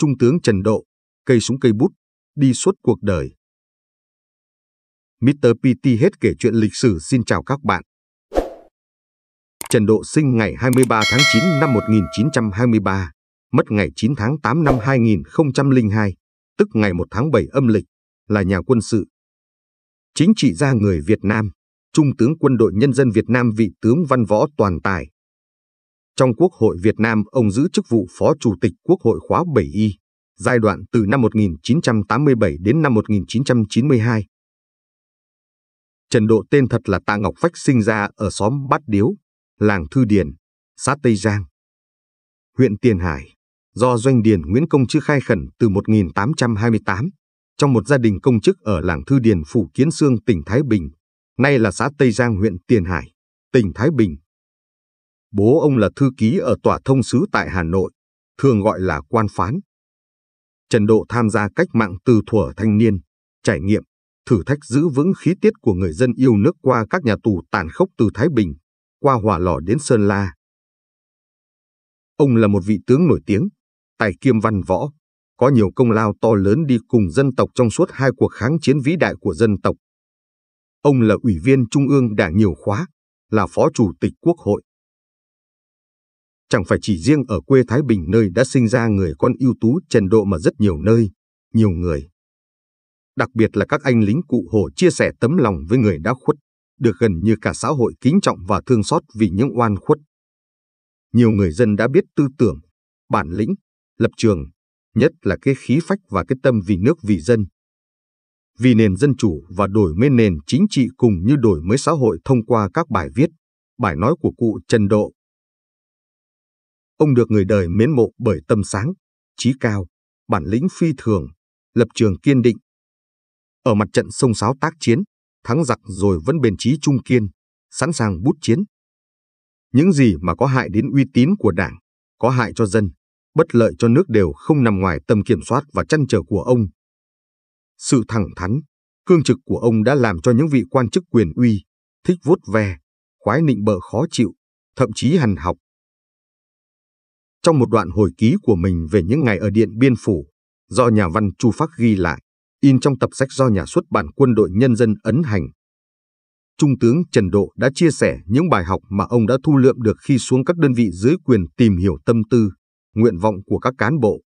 Trung tướng Trần Độ, cây súng cây bút, đi suốt cuộc đời. Mr. PT hết kể chuyện lịch sử xin chào các bạn. Trần Độ sinh ngày 23 tháng 9 năm 1923, mất ngày 9 tháng 8 năm 2002, tức ngày 1 tháng 7 âm lịch, là nhà quân sự. Chính trị gia người Việt Nam, Trung tướng Quân đội Nhân dân Việt Nam vị tướng Văn Võ Toàn Tài trong Quốc hội Việt Nam, ông giữ chức vụ Phó Chủ tịch Quốc hội khóa 7Y, giai đoạn từ năm 1987 đến năm 1992. Trần Độ tên thật là Tạ Ngọc Phách sinh ra ở xóm Bát Điếu, làng Thư Điền, xã Tây Giang, huyện Tiền Hải, do doanh điền Nguyễn Công Chứ khai khẩn từ 1828 trong một gia đình công chức ở làng Thư Điền Phủ Kiến Sương, tỉnh Thái Bình, nay là xã Tây Giang huyện Tiền Hải, tỉnh Thái Bình. Bố ông là thư ký ở tòa thông sứ tại Hà Nội, thường gọi là quan phán. Trần Độ tham gia cách mạng từ thuở thanh niên, trải nghiệm, thử thách giữ vững khí tiết của người dân yêu nước qua các nhà tù tàn khốc từ Thái Bình, qua Hòa Lò đến Sơn La. Ông là một vị tướng nổi tiếng, tài kiêm văn võ, có nhiều công lao to lớn đi cùng dân tộc trong suốt hai cuộc kháng chiến vĩ đại của dân tộc. Ông là ủy viên Trung ương Đảng nhiều khóa, là phó chủ tịch Quốc hội, Chẳng phải chỉ riêng ở quê Thái Bình nơi đã sinh ra người con ưu tú trần độ mà rất nhiều nơi, nhiều người. Đặc biệt là các anh lính cụ Hồ chia sẻ tấm lòng với người đã khuất, được gần như cả xã hội kính trọng và thương xót vì những oan khuất. Nhiều người dân đã biết tư tưởng, bản lĩnh, lập trường, nhất là cái khí phách và cái tâm vì nước vì dân. Vì nền dân chủ và đổi mới nền chính trị cùng như đổi mới xã hội thông qua các bài viết, bài nói của cụ Trần Độ Ông được người đời mến mộ bởi tâm sáng, trí cao, bản lĩnh phi thường, lập trường kiên định. Ở mặt trận sông sáo tác chiến, thắng giặc rồi vẫn bền trí trung kiên, sẵn sàng bút chiến. Những gì mà có hại đến uy tín của đảng, có hại cho dân, bất lợi cho nước đều không nằm ngoài tầm kiểm soát và chăn trở của ông. Sự thẳng thắn, cương trực của ông đã làm cho những vị quan chức quyền uy, thích vuốt ve, khoái nịnh bợ khó chịu, thậm chí hằn học, trong một đoạn hồi ký của mình về những ngày ở Điện Biên Phủ, do nhà văn Chu Phác ghi lại, in trong tập sách do nhà xuất bản Quân đội Nhân dân ấn hành. Trung tướng Trần Độ đã chia sẻ những bài học mà ông đã thu lượm được khi xuống các đơn vị dưới quyền tìm hiểu tâm tư, nguyện vọng của các cán bộ.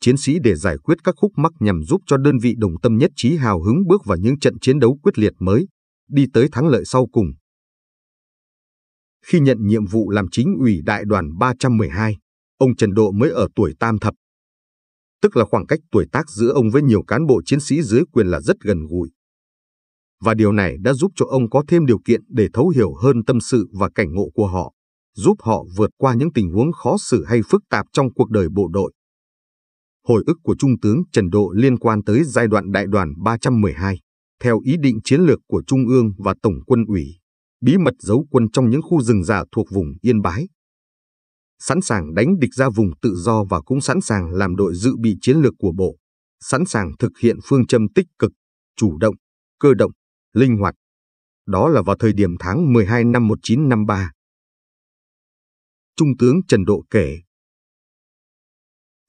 Chiến sĩ để giải quyết các khúc mắc nhằm giúp cho đơn vị đồng tâm nhất trí hào hứng bước vào những trận chiến đấu quyết liệt mới, đi tới thắng lợi sau cùng. Khi nhận nhiệm vụ làm chính ủy đại đoàn 312, ông Trần Độ mới ở tuổi tam thập. Tức là khoảng cách tuổi tác giữa ông với nhiều cán bộ chiến sĩ dưới quyền là rất gần gũi. Và điều này đã giúp cho ông có thêm điều kiện để thấu hiểu hơn tâm sự và cảnh ngộ của họ, giúp họ vượt qua những tình huống khó xử hay phức tạp trong cuộc đời bộ đội. Hồi ức của Trung tướng Trần Độ liên quan tới giai đoạn đại đoàn 312, theo ý định chiến lược của Trung ương và Tổng quân ủy bí mật giấu quân trong những khu rừng già thuộc vùng Yên Bái. Sẵn sàng đánh địch ra vùng tự do và cũng sẵn sàng làm đội dự bị chiến lược của bộ, sẵn sàng thực hiện phương châm tích cực, chủ động, cơ động, linh hoạt. Đó là vào thời điểm tháng 12 năm 1953. Trung tướng Trần Độ kể,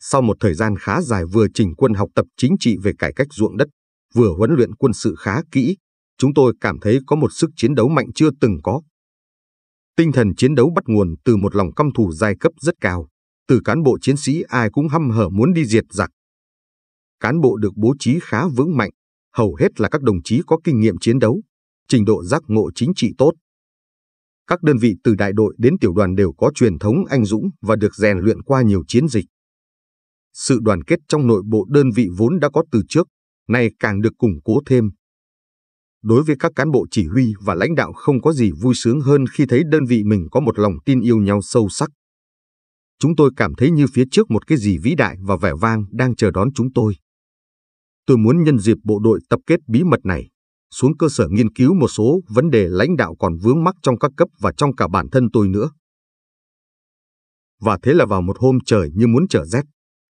sau một thời gian khá dài vừa trình quân học tập chính trị về cải cách ruộng đất, vừa huấn luyện quân sự khá kỹ, chúng tôi cảm thấy có một sức chiến đấu mạnh chưa từng có. Tinh thần chiến đấu bắt nguồn từ một lòng căm thù giai cấp rất cao, từ cán bộ chiến sĩ ai cũng hăm hở muốn đi diệt giặc. Cán bộ được bố trí khá vững mạnh, hầu hết là các đồng chí có kinh nghiệm chiến đấu, trình độ giác ngộ chính trị tốt. Các đơn vị từ đại đội đến tiểu đoàn đều có truyền thống anh dũng và được rèn luyện qua nhiều chiến dịch. Sự đoàn kết trong nội bộ đơn vị vốn đã có từ trước, nay càng được củng cố thêm, Đối với các cán bộ chỉ huy và lãnh đạo không có gì vui sướng hơn khi thấy đơn vị mình có một lòng tin yêu nhau sâu sắc. Chúng tôi cảm thấy như phía trước một cái gì vĩ đại và vẻ vang đang chờ đón chúng tôi. Tôi muốn nhân dịp bộ đội tập kết bí mật này, xuống cơ sở nghiên cứu một số vấn đề lãnh đạo còn vướng mắc trong các cấp và trong cả bản thân tôi nữa. Và thế là vào một hôm trời như muốn trở rét,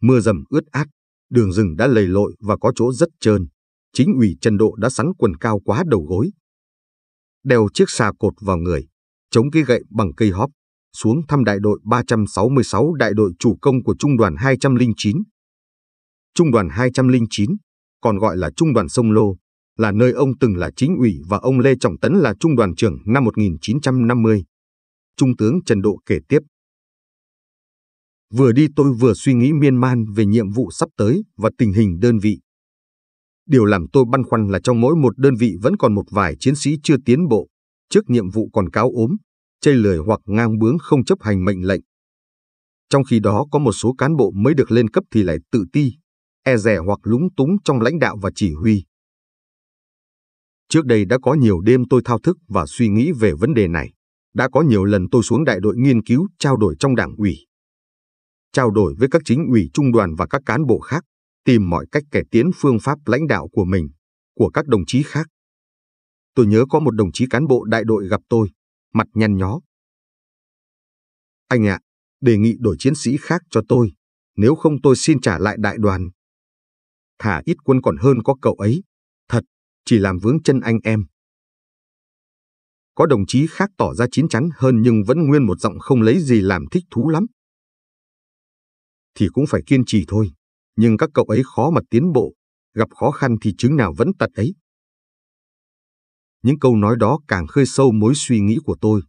mưa dầm ướt át, đường rừng đã lầy lội và có chỗ rất trơn chính ủy Trần Độ đã sắn quần cao quá đầu gối. Đeo chiếc xà cột vào người, chống cái gậy bằng cây hóp, xuống thăm đại đội 366 đại đội chủ công của Trung đoàn 209. Trung đoàn 209, còn gọi là Trung đoàn Sông Lô, là nơi ông từng là chính ủy và ông Lê Trọng Tấn là trung đoàn trưởng năm 1950. Trung tướng Trần Độ kể tiếp. Vừa đi tôi vừa suy nghĩ miên man về nhiệm vụ sắp tới và tình hình đơn vị. Điều làm tôi băn khoăn là trong mỗi một đơn vị vẫn còn một vài chiến sĩ chưa tiến bộ, trước nhiệm vụ còn cáo ốm, chây lười hoặc ngang bướng không chấp hành mệnh lệnh. Trong khi đó có một số cán bộ mới được lên cấp thì lại tự ti, e rẻ hoặc lúng túng trong lãnh đạo và chỉ huy. Trước đây đã có nhiều đêm tôi thao thức và suy nghĩ về vấn đề này. Đã có nhiều lần tôi xuống đại đội nghiên cứu trao đổi trong đảng ủy. Trao đổi với các chính ủy trung đoàn và các cán bộ khác, tìm mọi cách cải tiến phương pháp lãnh đạo của mình, của các đồng chí khác. Tôi nhớ có một đồng chí cán bộ đại đội gặp tôi, mặt nhăn nhó. Anh ạ, à, đề nghị đổi chiến sĩ khác cho tôi, nếu không tôi xin trả lại đại đoàn. Thả ít quân còn hơn có cậu ấy, thật, chỉ làm vướng chân anh em. Có đồng chí khác tỏ ra chín chắn hơn nhưng vẫn nguyên một giọng không lấy gì làm thích thú lắm. Thì cũng phải kiên trì thôi nhưng các cậu ấy khó mà tiến bộ, gặp khó khăn thì chứng nào vẫn tật ấy. Những câu nói đó càng khơi sâu mối suy nghĩ của tôi.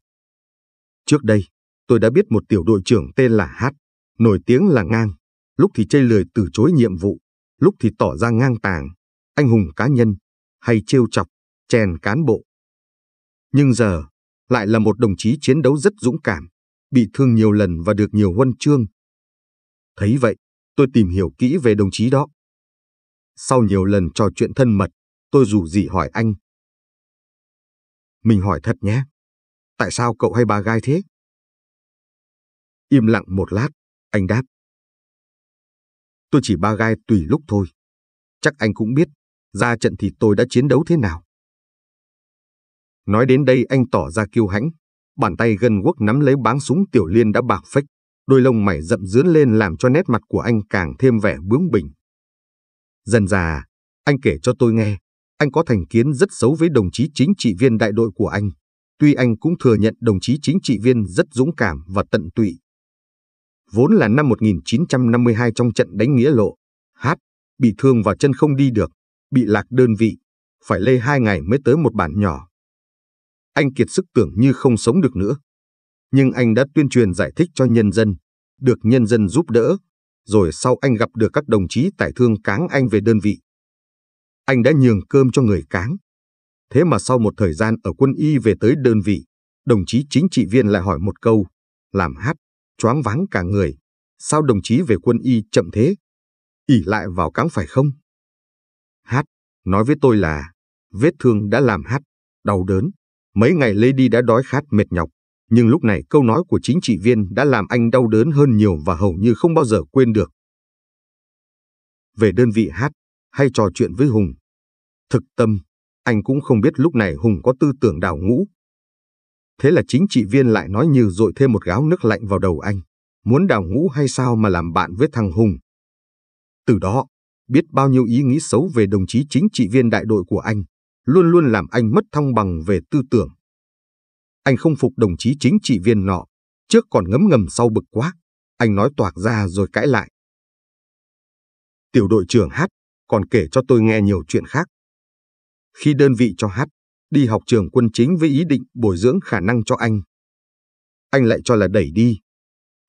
Trước đây, tôi đã biết một tiểu đội trưởng tên là Hát, nổi tiếng là ngang, lúc thì chây lười từ chối nhiệm vụ, lúc thì tỏ ra ngang tàng, anh hùng cá nhân, hay trêu chọc, chèn cán bộ. Nhưng giờ, lại là một đồng chí chiến đấu rất dũng cảm, bị thương nhiều lần và được nhiều huân chương. Thấy vậy, tôi tìm hiểu kỹ về đồng chí đó. Sau nhiều lần trò chuyện thân mật, tôi rủ rỉ hỏi anh. Mình hỏi thật nhé, tại sao cậu hay ba gai thế? Im lặng một lát, anh đáp. Tôi chỉ ba gai tùy lúc thôi. Chắc anh cũng biết, ra trận thì tôi đã chiến đấu thế nào. Nói đến đây anh tỏ ra kiêu hãnh, bàn tay gân quốc nắm lấy báng súng tiểu liên đã bạc phách, đôi lông mày rậm rướn lên làm cho nét mặt của anh càng thêm vẻ bướng bỉnh. Dần già, anh kể cho tôi nghe, anh có thành kiến rất xấu với đồng chí chính trị viên đại đội của anh. Tuy anh cũng thừa nhận đồng chí chính trị viên rất dũng cảm và tận tụy. Vốn là năm 1952 trong trận đánh Nghĩa Lộ, Hát bị thương vào chân không đi được, bị lạc đơn vị, phải lê hai ngày mới tới một bản nhỏ. Anh kiệt sức tưởng như không sống được nữa nhưng anh đã tuyên truyền giải thích cho nhân dân, được nhân dân giúp đỡ, rồi sau anh gặp được các đồng chí tải thương cáng anh về đơn vị. Anh đã nhường cơm cho người cáng. Thế mà sau một thời gian ở quân y về tới đơn vị, đồng chí chính trị viên lại hỏi một câu, làm hát, choáng váng cả người. Sao đồng chí về quân y chậm thế? ỉ lại vào cáng phải không? Hát, nói với tôi là, vết thương đã làm hát, đau đớn. Mấy ngày lê đi đã đói khát mệt nhọc, nhưng lúc này câu nói của chính trị viên đã làm anh đau đớn hơn nhiều và hầu như không bao giờ quên được. Về đơn vị hát, hay trò chuyện với Hùng. Thực tâm, anh cũng không biết lúc này Hùng có tư tưởng đào ngũ. Thế là chính trị viên lại nói như dội thêm một gáo nước lạnh vào đầu anh. Muốn đào ngũ hay sao mà làm bạn với thằng Hùng? Từ đó, biết bao nhiêu ý nghĩ xấu về đồng chí chính trị viên đại đội của anh, luôn luôn làm anh mất thăng bằng về tư tưởng. Anh không phục đồng chí chính trị viên nọ, trước còn ngấm ngầm sau bực quá. Anh nói toạc ra rồi cãi lại. Tiểu đội trưởng Hát còn kể cho tôi nghe nhiều chuyện khác. Khi đơn vị cho Hát đi học trường quân chính với ý định bồi dưỡng khả năng cho anh, anh lại cho là đẩy đi.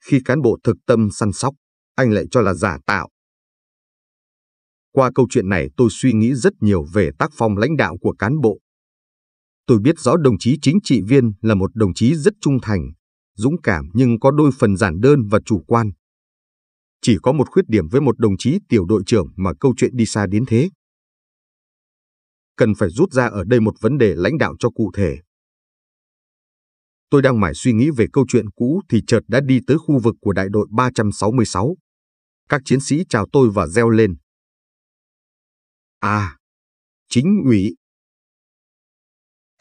Khi cán bộ thực tâm săn sóc, anh lại cho là giả tạo. Qua câu chuyện này tôi suy nghĩ rất nhiều về tác phong lãnh đạo của cán bộ Tôi biết rõ đồng chí chính trị viên là một đồng chí rất trung thành, dũng cảm nhưng có đôi phần giản đơn và chủ quan. Chỉ có một khuyết điểm với một đồng chí tiểu đội trưởng mà câu chuyện đi xa đến thế. Cần phải rút ra ở đây một vấn đề lãnh đạo cho cụ thể. Tôi đang mải suy nghĩ về câu chuyện cũ thì chợt đã đi tới khu vực của đại đội 366. Các chiến sĩ chào tôi và reo lên. À, chính ủy.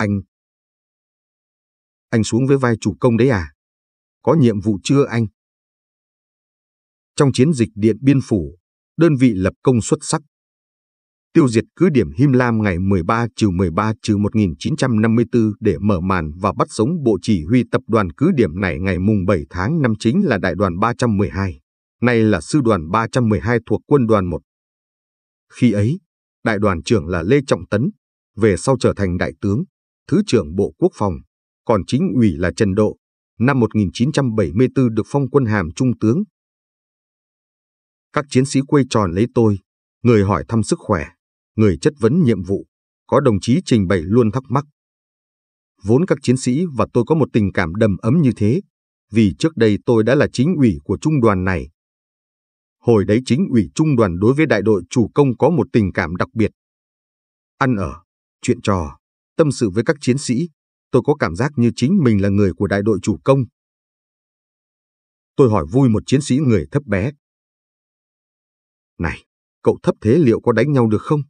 Anh. Anh xuống với vai chủ công đấy à? Có nhiệm vụ chưa anh? Trong chiến dịch Điện Biên Phủ, đơn vị lập công xuất sắc. Tiêu diệt cứ điểm Him Lam ngày 13 trừ 13 trừ 1954 để mở màn và bắt sống bộ chỉ huy tập đoàn cứ điểm này ngày mùng 7 tháng năm chính là đại đoàn 312. Nay là sư đoàn 312 thuộc quân đoàn 1. Khi ấy, đại đoàn trưởng là Lê Trọng Tấn, về sau trở thành đại tướng, Thứ trưởng Bộ Quốc phòng, còn chính ủy là Trần Độ, năm 1974 được phong quân hàm trung tướng. Các chiến sĩ quây tròn lấy tôi, người hỏi thăm sức khỏe, người chất vấn nhiệm vụ, có đồng chí trình bày luôn thắc mắc. Vốn các chiến sĩ và tôi có một tình cảm đầm ấm như thế, vì trước đây tôi đã là chính ủy của trung đoàn này. Hồi đấy chính ủy trung đoàn đối với đại đội chủ công có một tình cảm đặc biệt. Ăn ở, chuyện trò, tâm sự với các chiến sĩ, tôi có cảm giác như chính mình là người của đại đội chủ công. Tôi hỏi vui một chiến sĩ người thấp bé. Này, cậu thấp thế liệu có đánh nhau được không?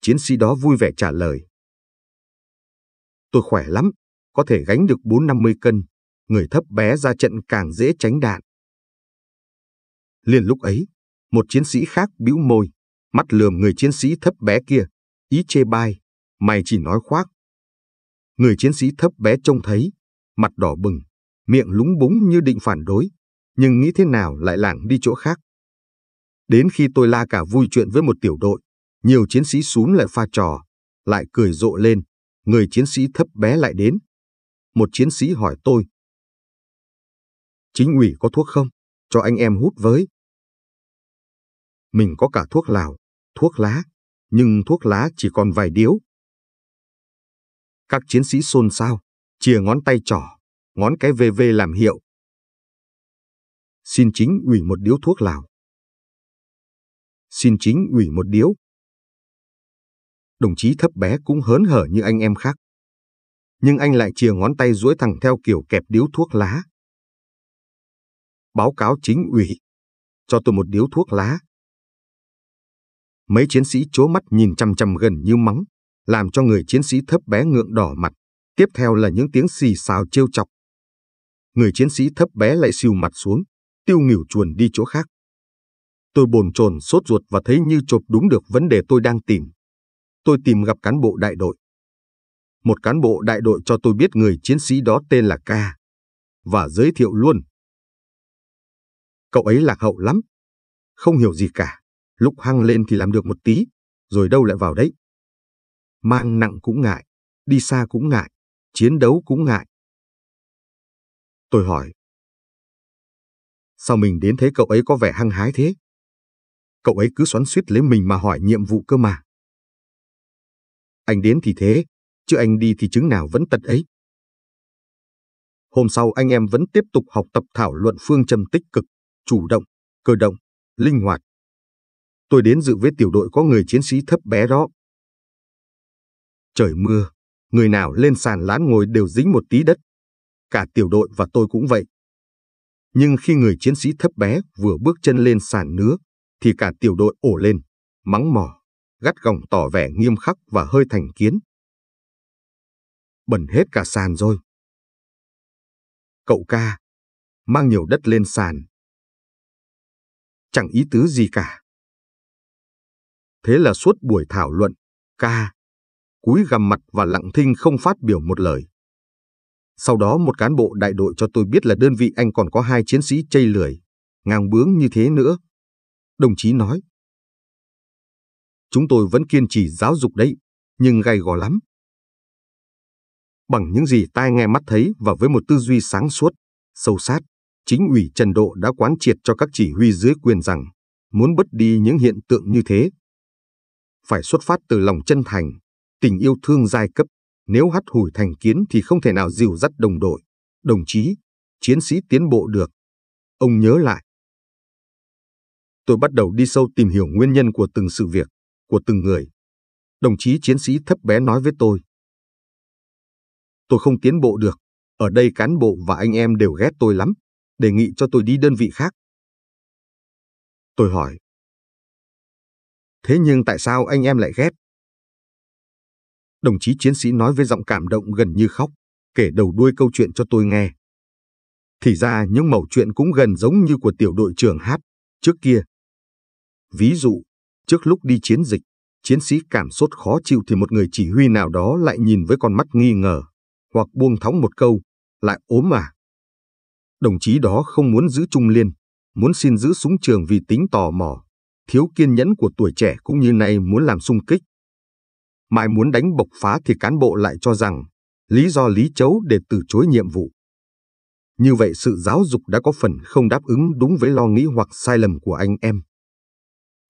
Chiến sĩ đó vui vẻ trả lời. Tôi khỏe lắm, có thể gánh được 4-50 cân, người thấp bé ra trận càng dễ tránh đạn. Liền lúc ấy, một chiến sĩ khác bĩu môi, mắt lườm người chiến sĩ thấp bé kia, ý chê bai mày chỉ nói khoác. Người chiến sĩ thấp bé trông thấy, mặt đỏ bừng, miệng lúng búng như định phản đối, nhưng nghĩ thế nào lại lảng đi chỗ khác. Đến khi tôi la cả vui chuyện với một tiểu đội, nhiều chiến sĩ xuống lại pha trò, lại cười rộ lên, người chiến sĩ thấp bé lại đến. Một chiến sĩ hỏi tôi. Chính ủy có thuốc không? Cho anh em hút với. Mình có cả thuốc lào, thuốc lá, nhưng thuốc lá chỉ còn vài điếu, các chiến sĩ xôn xao, chìa ngón tay trỏ, ngón cái VV làm hiệu. Xin chính ủy một điếu thuốc lào. Xin chính ủy một điếu. Đồng chí thấp bé cũng hớn hở như anh em khác. Nhưng anh lại chìa ngón tay duỗi thẳng theo kiểu kẹp điếu thuốc lá. Báo cáo chính ủy. Cho tôi một điếu thuốc lá. Mấy chiến sĩ chố mắt nhìn chằm chằm gần như mắng làm cho người chiến sĩ thấp bé ngượng đỏ mặt. Tiếp theo là những tiếng xì xào trêu chọc. Người chiến sĩ thấp bé lại siêu mặt xuống, tiêu nghỉu chuồn đi chỗ khác. Tôi bồn chồn sốt ruột và thấy như chộp đúng được vấn đề tôi đang tìm. Tôi tìm gặp cán bộ đại đội. Một cán bộ đại đội cho tôi biết người chiến sĩ đó tên là Ca. Và giới thiệu luôn. Cậu ấy lạc hậu lắm. Không hiểu gì cả. Lúc hăng lên thì làm được một tí, rồi đâu lại vào đấy mang nặng cũng ngại, đi xa cũng ngại, chiến đấu cũng ngại. Tôi hỏi, sao mình đến thế cậu ấy có vẻ hăng hái thế? Cậu ấy cứ xoắn suýt lấy mình mà hỏi nhiệm vụ cơ mà. Anh đến thì thế, chứ anh đi thì chứng nào vẫn tật ấy. Hôm sau anh em vẫn tiếp tục học tập thảo luận phương châm tích cực, chủ động, cơ động, linh hoạt. Tôi đến dự với tiểu đội có người chiến sĩ thấp bé đó, Trời mưa, người nào lên sàn lán ngồi đều dính một tí đất. Cả tiểu đội và tôi cũng vậy. Nhưng khi người chiến sĩ thấp bé vừa bước chân lên sàn nứa, thì cả tiểu đội ổ lên, mắng mỏ, gắt gỏng tỏ vẻ nghiêm khắc và hơi thành kiến. Bẩn hết cả sàn rồi. Cậu ca, mang nhiều đất lên sàn. Chẳng ý tứ gì cả. Thế là suốt buổi thảo luận, ca, cúi gằm mặt và lặng thinh không phát biểu một lời. Sau đó một cán bộ đại đội cho tôi biết là đơn vị anh còn có hai chiến sĩ chây lười, ngang bướng như thế nữa. Đồng chí nói. Chúng tôi vẫn kiên trì giáo dục đấy, nhưng gay gò lắm. Bằng những gì tai nghe mắt thấy và với một tư duy sáng suốt, sâu sát, chính ủy Trần Độ đã quán triệt cho các chỉ huy dưới quyền rằng muốn bớt đi những hiện tượng như thế. Phải xuất phát từ lòng chân thành, Tình yêu thương giai cấp, nếu hắt hủi thành kiến thì không thể nào dìu dắt đồng đội, đồng chí, chiến sĩ tiến bộ được. Ông nhớ lại. Tôi bắt đầu đi sâu tìm hiểu nguyên nhân của từng sự việc, của từng người. Đồng chí chiến sĩ thấp bé nói với tôi. Tôi không tiến bộ được, ở đây cán bộ và anh em đều ghét tôi lắm, đề nghị cho tôi đi đơn vị khác. Tôi hỏi. Thế nhưng tại sao anh em lại ghét? Đồng chí chiến sĩ nói với giọng cảm động gần như khóc, kể đầu đuôi câu chuyện cho tôi nghe. Thì ra những mẩu chuyện cũng gần giống như của tiểu đội trưởng hát trước kia. Ví dụ, trước lúc đi chiến dịch, chiến sĩ cảm sốt khó chịu thì một người chỉ huy nào đó lại nhìn với con mắt nghi ngờ, hoặc buông thóng một câu, lại ốm à. Đồng chí đó không muốn giữ trung liên, muốn xin giữ súng trường vì tính tò mò, thiếu kiên nhẫn của tuổi trẻ cũng như nay muốn làm sung kích, Mai muốn đánh bộc phá thì cán bộ lại cho rằng lý do lý chấu để từ chối nhiệm vụ. Như vậy sự giáo dục đã có phần không đáp ứng đúng với lo nghĩ hoặc sai lầm của anh em.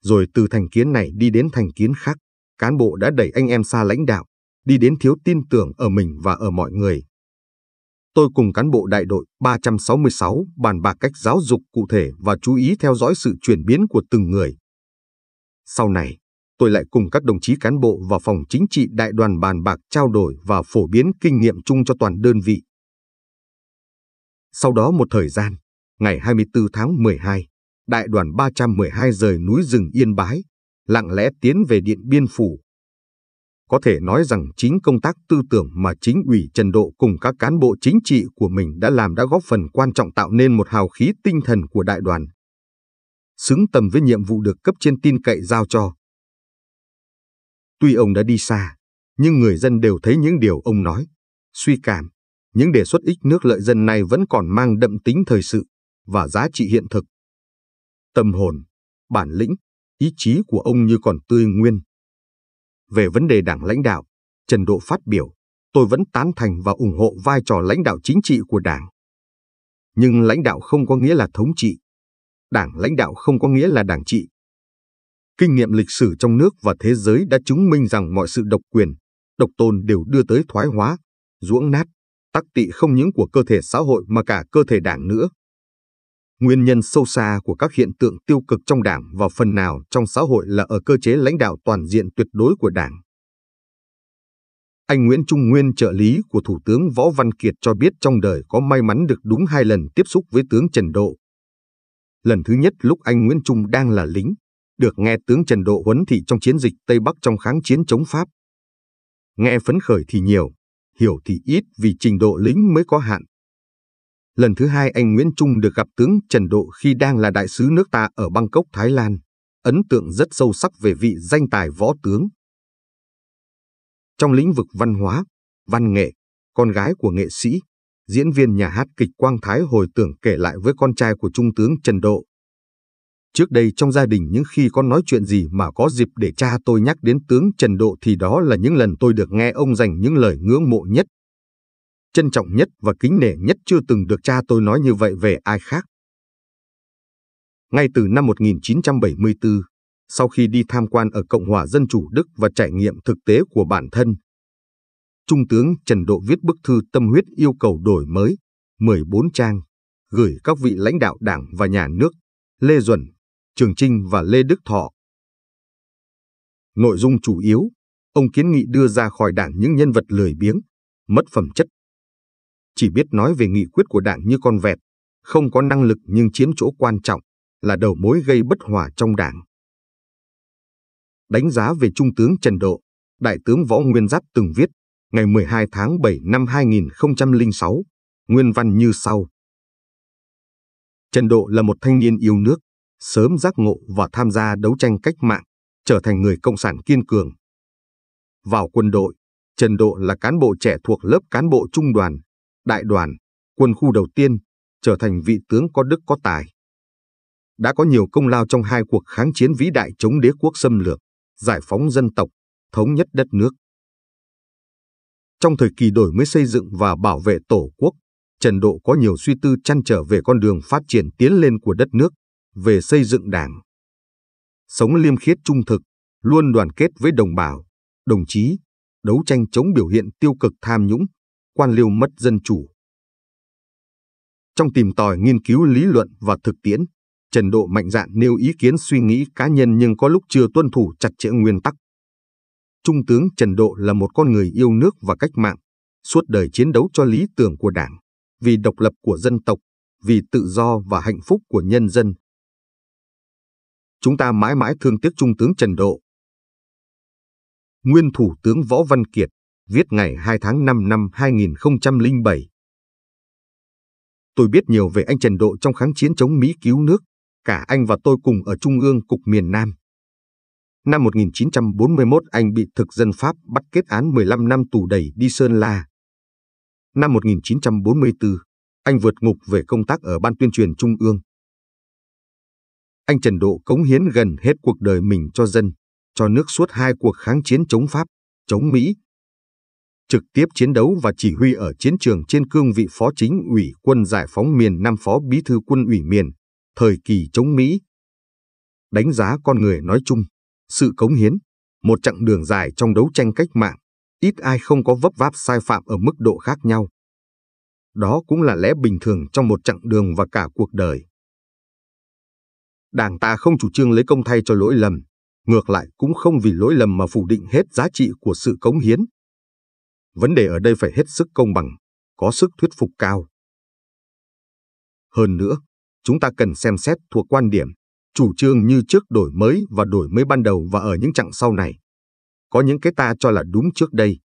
Rồi từ thành kiến này đi đến thành kiến khác, cán bộ đã đẩy anh em xa lãnh đạo, đi đến thiếu tin tưởng ở mình và ở mọi người. Tôi cùng cán bộ đại đội 366 bàn bạc cách giáo dục cụ thể và chú ý theo dõi sự chuyển biến của từng người. Sau này, tôi lại cùng các đồng chí cán bộ và phòng chính trị đại đoàn bàn bạc trao đổi và phổ biến kinh nghiệm chung cho toàn đơn vị. Sau đó một thời gian, ngày 24 tháng 12, đại đoàn 312 rời núi rừng Yên Bái, lặng lẽ tiến về Điện Biên Phủ. Có thể nói rằng chính công tác tư tưởng mà chính ủy Trần Độ cùng các cán bộ chính trị của mình đã làm đã góp phần quan trọng tạo nên một hào khí tinh thần của đại đoàn. Xứng tầm với nhiệm vụ được cấp trên tin cậy giao cho, Tuy ông đã đi xa, nhưng người dân đều thấy những điều ông nói. Suy cảm, những đề xuất ích nước lợi dân này vẫn còn mang đậm tính thời sự và giá trị hiện thực. Tâm hồn, bản lĩnh, ý chí của ông như còn tươi nguyên. Về vấn đề đảng lãnh đạo, Trần Độ phát biểu, tôi vẫn tán thành và ủng hộ vai trò lãnh đạo chính trị của đảng. Nhưng lãnh đạo không có nghĩa là thống trị. Đảng lãnh đạo không có nghĩa là đảng trị. Kinh nghiệm lịch sử trong nước và thế giới đã chứng minh rằng mọi sự độc quyền, độc tôn đều đưa tới thoái hóa, ruỗng nát, tắc tị không những của cơ thể xã hội mà cả cơ thể đảng nữa. Nguyên nhân sâu xa của các hiện tượng tiêu cực trong đảng và phần nào trong xã hội là ở cơ chế lãnh đạo toàn diện tuyệt đối của đảng. Anh Nguyễn Trung Nguyên trợ lý của Thủ tướng Võ Văn Kiệt cho biết trong đời có may mắn được đúng hai lần tiếp xúc với tướng Trần Độ. Lần thứ nhất lúc anh Nguyễn Trung đang là lính, được nghe tướng Trần Độ huấn thị trong chiến dịch Tây Bắc trong kháng chiến chống Pháp. Nghe phấn khởi thì nhiều, hiểu thì ít vì trình độ lính mới có hạn. Lần thứ hai anh Nguyễn Trung được gặp tướng Trần Độ khi đang là đại sứ nước ta ở Bangkok, Thái Lan, ấn tượng rất sâu sắc về vị danh tài võ tướng. Trong lĩnh vực văn hóa, văn nghệ, con gái của nghệ sĩ, diễn viên nhà hát kịch Quang Thái hồi tưởng kể lại với con trai của Trung tướng Trần Độ Trước đây trong gia đình những khi con nói chuyện gì mà có dịp để cha tôi nhắc đến tướng Trần Độ thì đó là những lần tôi được nghe ông dành những lời ngưỡng mộ nhất. Trân trọng nhất và kính nể nhất chưa từng được cha tôi nói như vậy về ai khác. Ngay từ năm 1974, sau khi đi tham quan ở Cộng hòa Dân chủ Đức và trải nghiệm thực tế của bản thân, Trung tướng Trần Độ viết bức thư tâm huyết yêu cầu đổi mới, 14 trang, gửi các vị lãnh đạo đảng và nhà nước, Lê Duẩn Trường Trinh và Lê Đức Thọ. Nội dung chủ yếu, ông kiến nghị đưa ra khỏi đảng những nhân vật lười biếng, mất phẩm chất. Chỉ biết nói về nghị quyết của đảng như con vẹt, không có năng lực nhưng chiếm chỗ quan trọng, là đầu mối gây bất hòa trong đảng. Đánh giá về Trung tướng Trần Độ, Đại tướng Võ Nguyên Giáp từng viết, ngày 12 tháng 7 năm 2006, nguyên văn như sau. Trần Độ là một thanh niên yêu nước, sớm giác ngộ và tham gia đấu tranh cách mạng, trở thành người cộng sản kiên cường. Vào quân đội, Trần Độ là cán bộ trẻ thuộc lớp cán bộ trung đoàn, đại đoàn, quân khu đầu tiên, trở thành vị tướng có đức có tài. Đã có nhiều công lao trong hai cuộc kháng chiến vĩ đại chống đế quốc xâm lược, giải phóng dân tộc, thống nhất đất nước. Trong thời kỳ đổi mới xây dựng và bảo vệ Tổ quốc, Trần Độ có nhiều suy tư chăn trở về con đường phát triển tiến lên của đất nước về xây dựng đảng. Sống liêm khiết trung thực, luôn đoàn kết với đồng bào, đồng chí, đấu tranh chống biểu hiện tiêu cực tham nhũng, quan liêu mất dân chủ. Trong tìm tòi nghiên cứu lý luận và thực tiễn, Trần Độ mạnh dạn nêu ý kiến suy nghĩ cá nhân nhưng có lúc chưa tuân thủ chặt chẽ nguyên tắc. Trung tướng Trần Độ là một con người yêu nước và cách mạng, suốt đời chiến đấu cho lý tưởng của Đảng, vì độc lập của dân tộc, vì tự do và hạnh phúc của nhân dân chúng ta mãi mãi thương tiếc Trung tướng Trần Độ. Nguyên Thủ tướng Võ Văn Kiệt, viết ngày 2 tháng 5 năm 2007. Tôi biết nhiều về anh Trần Độ trong kháng chiến chống Mỹ cứu nước, cả anh và tôi cùng ở Trung ương Cục miền Nam. Năm 1941 anh bị thực dân Pháp bắt kết án 15 năm tù đầy đi Sơn La. Năm 1944, anh vượt ngục về công tác ở Ban tuyên truyền Trung ương anh Trần Độ cống hiến gần hết cuộc đời mình cho dân, cho nước suốt hai cuộc kháng chiến chống Pháp, chống Mỹ. Trực tiếp chiến đấu và chỉ huy ở chiến trường trên cương vị phó chính ủy quân giải phóng miền Nam phó bí thư quân ủy miền, thời kỳ chống Mỹ. Đánh giá con người nói chung, sự cống hiến, một chặng đường dài trong đấu tranh cách mạng, ít ai không có vấp váp sai phạm ở mức độ khác nhau. Đó cũng là lẽ bình thường trong một chặng đường và cả cuộc đời. Đảng ta không chủ trương lấy công thay cho lỗi lầm, ngược lại cũng không vì lỗi lầm mà phủ định hết giá trị của sự cống hiến. Vấn đề ở đây phải hết sức công bằng, có sức thuyết phục cao. Hơn nữa, chúng ta cần xem xét thuộc quan điểm, chủ trương như trước đổi mới và đổi mới ban đầu và ở những chặng sau này. Có những cái ta cho là đúng trước đây.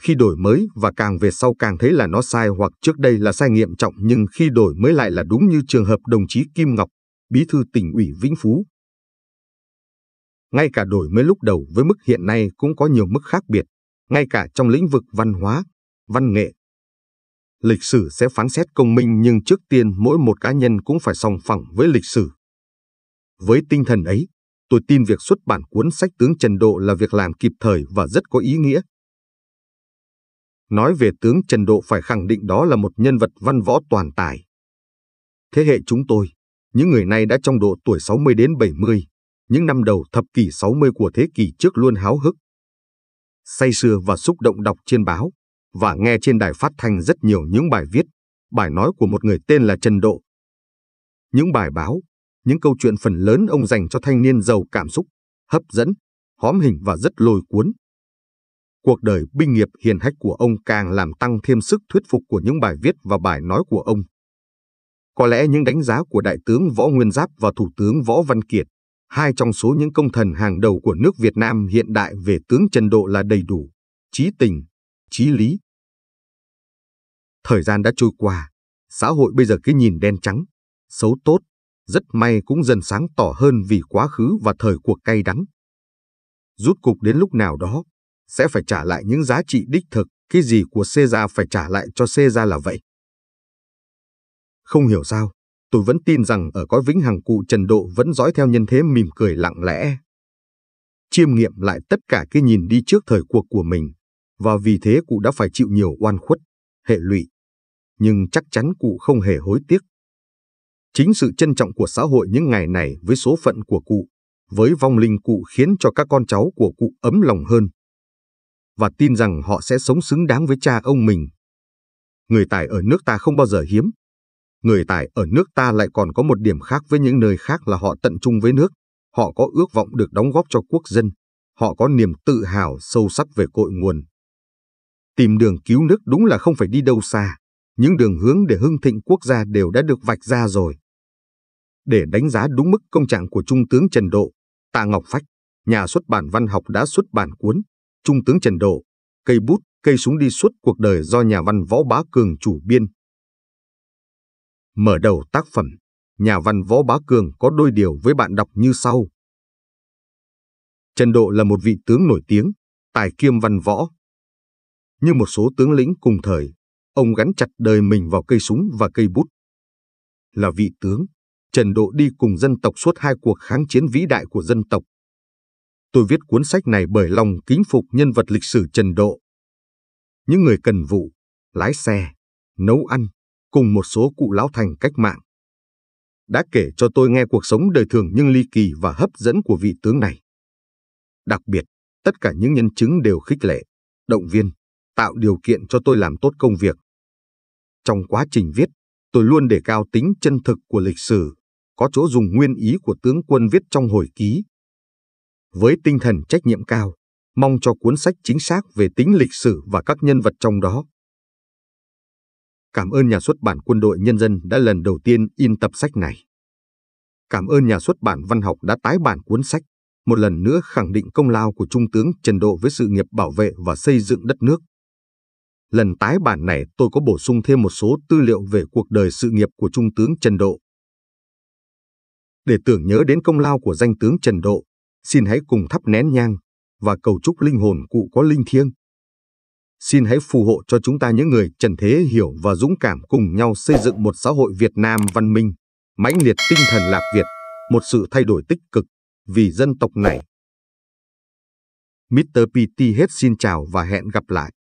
Khi đổi mới và càng về sau càng thấy là nó sai hoặc trước đây là sai nghiêm trọng nhưng khi đổi mới lại là đúng như trường hợp đồng chí Kim Ngọc bí thư tỉnh ủy Vĩnh Phú. Ngay cả đổi mới lúc đầu với mức hiện nay cũng có nhiều mức khác biệt, ngay cả trong lĩnh vực văn hóa, văn nghệ. Lịch sử sẽ phán xét công minh nhưng trước tiên mỗi một cá nhân cũng phải song phẳng với lịch sử. Với tinh thần ấy, tôi tin việc xuất bản cuốn sách Tướng Trần Độ là việc làm kịp thời và rất có ý nghĩa. Nói về tướng Trần Độ phải khẳng định đó là một nhân vật văn võ toàn tài. Thế hệ chúng tôi, những người này đã trong độ tuổi 60 đến 70, những năm đầu thập kỷ 60 của thế kỷ trước luôn háo hức. Say sưa và xúc động đọc trên báo và nghe trên đài phát thanh rất nhiều những bài viết, bài nói của một người tên là Trần Độ. Những bài báo, những câu chuyện phần lớn ông dành cho thanh niên giàu cảm xúc, hấp dẫn, hóm hình và rất lôi cuốn. Cuộc đời binh nghiệp hiền hách của ông càng làm tăng thêm sức thuyết phục của những bài viết và bài nói của ông. Có lẽ những đánh giá của Đại tướng Võ Nguyên Giáp và Thủ tướng Võ Văn Kiệt, hai trong số những công thần hàng đầu của nước Việt Nam hiện đại về tướng Trần Độ là đầy đủ, trí tình, trí lý. Thời gian đã trôi qua, xã hội bây giờ cái nhìn đen trắng, xấu tốt, rất may cũng dần sáng tỏ hơn vì quá khứ và thời cuộc cay đắng. Rút cục đến lúc nào đó, sẽ phải trả lại những giá trị đích thực, cái gì của ra phải trả lại cho ra là vậy. Không hiểu sao, tôi vẫn tin rằng ở cõi vĩnh hằng cụ Trần Độ vẫn dõi theo nhân thế mỉm cười lặng lẽ. Chiêm nghiệm lại tất cả cái nhìn đi trước thời cuộc của mình, và vì thế cụ đã phải chịu nhiều oan khuất, hệ lụy. Nhưng chắc chắn cụ không hề hối tiếc. Chính sự trân trọng của xã hội những ngày này với số phận của cụ, với vong linh cụ khiến cho các con cháu của cụ ấm lòng hơn. Và tin rằng họ sẽ sống xứng đáng với cha ông mình. Người tài ở nước ta không bao giờ hiếm, Người tài ở nước ta lại còn có một điểm khác với những nơi khác là họ tận trung với nước, họ có ước vọng được đóng góp cho quốc dân, họ có niềm tự hào sâu sắc về cội nguồn. Tìm đường cứu nước đúng là không phải đi đâu xa, những đường hướng để hưng thịnh quốc gia đều đã được vạch ra rồi. Để đánh giá đúng mức công trạng của Trung tướng Trần Độ, Tạ Ngọc Phách, nhà xuất bản văn học đã xuất bản cuốn Trung tướng Trần Độ, cây bút, cây súng đi suốt cuộc đời do nhà văn Võ Bá Cường chủ biên, Mở đầu tác phẩm, nhà văn Võ Bá Cường có đôi điều với bạn đọc như sau. Trần Độ là một vị tướng nổi tiếng, tài kiêm văn võ. Như một số tướng lĩnh cùng thời, ông gắn chặt đời mình vào cây súng và cây bút. Là vị tướng, Trần Độ đi cùng dân tộc suốt hai cuộc kháng chiến vĩ đại của dân tộc. Tôi viết cuốn sách này bởi lòng kính phục nhân vật lịch sử Trần Độ. Những người cần vụ, lái xe, nấu ăn, cùng một số cụ lão thành cách mạng. Đã kể cho tôi nghe cuộc sống đời thường nhưng ly kỳ và hấp dẫn của vị tướng này. Đặc biệt, tất cả những nhân chứng đều khích lệ, động viên, tạo điều kiện cho tôi làm tốt công việc. Trong quá trình viết, tôi luôn đề cao tính chân thực của lịch sử, có chỗ dùng nguyên ý của tướng quân viết trong hồi ký. Với tinh thần trách nhiệm cao, mong cho cuốn sách chính xác về tính lịch sử và các nhân vật trong đó, Cảm ơn nhà xuất bản Quân đội Nhân dân đã lần đầu tiên in tập sách này. Cảm ơn nhà xuất bản Văn học đã tái bản cuốn sách, một lần nữa khẳng định công lao của Trung tướng Trần Độ với sự nghiệp bảo vệ và xây dựng đất nước. Lần tái bản này tôi có bổ sung thêm một số tư liệu về cuộc đời sự nghiệp của Trung tướng Trần Độ. Để tưởng nhớ đến công lao của danh tướng Trần Độ, xin hãy cùng thắp nén nhang và cầu chúc linh hồn cụ có linh thiêng, Xin hãy phù hộ cho chúng ta những người trần thế hiểu và dũng cảm cùng nhau xây dựng một xã hội Việt Nam văn minh, mãnh liệt tinh thần lạc Việt, một sự thay đổi tích cực vì dân tộc này. Mr. PT hết xin chào và hẹn gặp lại.